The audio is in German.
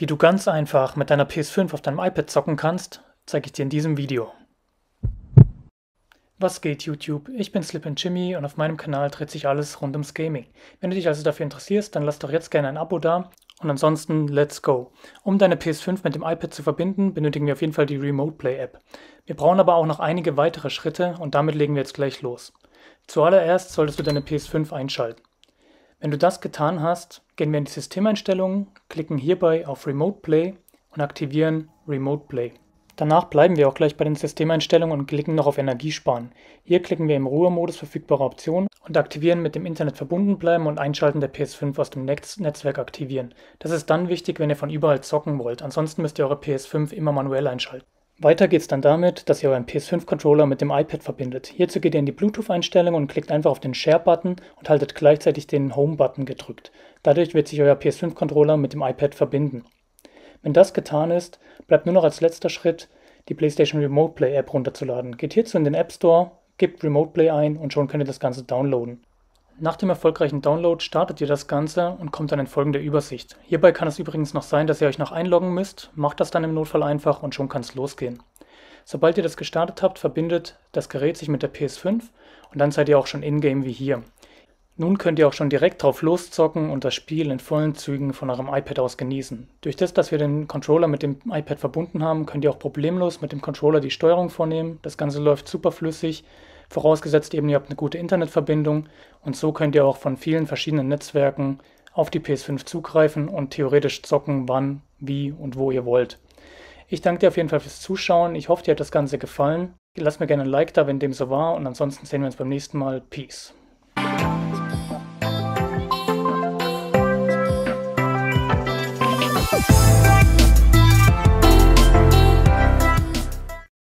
Wie du ganz einfach mit deiner PS5 auf deinem iPad zocken kannst, zeige ich dir in diesem Video. Was geht YouTube? Ich bin Slip Jimmy und auf meinem Kanal dreht sich alles rund ums Gaming. Wenn du dich also dafür interessierst, dann lass doch jetzt gerne ein Abo da und ansonsten let's go. Um deine PS5 mit dem iPad zu verbinden, benötigen wir auf jeden Fall die Remote Play App. Wir brauchen aber auch noch einige weitere Schritte und damit legen wir jetzt gleich los. Zuallererst solltest du deine PS5 einschalten. Wenn du das getan hast, gehen wir in die Systemeinstellungen, klicken hierbei auf Remote Play und aktivieren Remote Play. Danach bleiben wir auch gleich bei den Systemeinstellungen und klicken noch auf Energiesparen. Hier klicken wir im Ruhemodus verfügbare Optionen und aktivieren mit dem Internet verbunden bleiben und Einschalten der PS5 aus dem Netz Netzwerk aktivieren. Das ist dann wichtig, wenn ihr von überall zocken wollt, ansonsten müsst ihr eure PS5 immer manuell einschalten. Weiter geht's dann damit, dass ihr euren PS5-Controller mit dem iPad verbindet. Hierzu geht ihr in die Bluetooth-Einstellungen und klickt einfach auf den Share-Button und haltet gleichzeitig den Home-Button gedrückt. Dadurch wird sich euer PS5-Controller mit dem iPad verbinden. Wenn das getan ist, bleibt nur noch als letzter Schritt die PlayStation Remote Play App runterzuladen. Geht hierzu in den App Store, gebt Remote Play ein und schon könnt ihr das Ganze downloaden. Nach dem erfolgreichen Download startet ihr das Ganze und kommt dann in folgende Übersicht. Hierbei kann es übrigens noch sein, dass ihr euch noch einloggen müsst, macht das dann im Notfall einfach und schon kann es losgehen. Sobald ihr das gestartet habt, verbindet das Gerät sich mit der PS5 und dann seid ihr auch schon in-game wie hier. Nun könnt ihr auch schon direkt drauf loszocken und das Spiel in vollen Zügen von eurem iPad aus genießen. Durch das, dass wir den Controller mit dem iPad verbunden haben, könnt ihr auch problemlos mit dem Controller die Steuerung vornehmen. Das Ganze läuft super flüssig vorausgesetzt eben ihr habt eine gute Internetverbindung und so könnt ihr auch von vielen verschiedenen Netzwerken auf die PS5 zugreifen und theoretisch zocken, wann, wie und wo ihr wollt. Ich danke dir auf jeden Fall fürs Zuschauen. Ich hoffe, dir hat das Ganze gefallen. Lasst mir gerne ein Like da, wenn dem so war. Und ansonsten sehen wir uns beim nächsten Mal. Peace.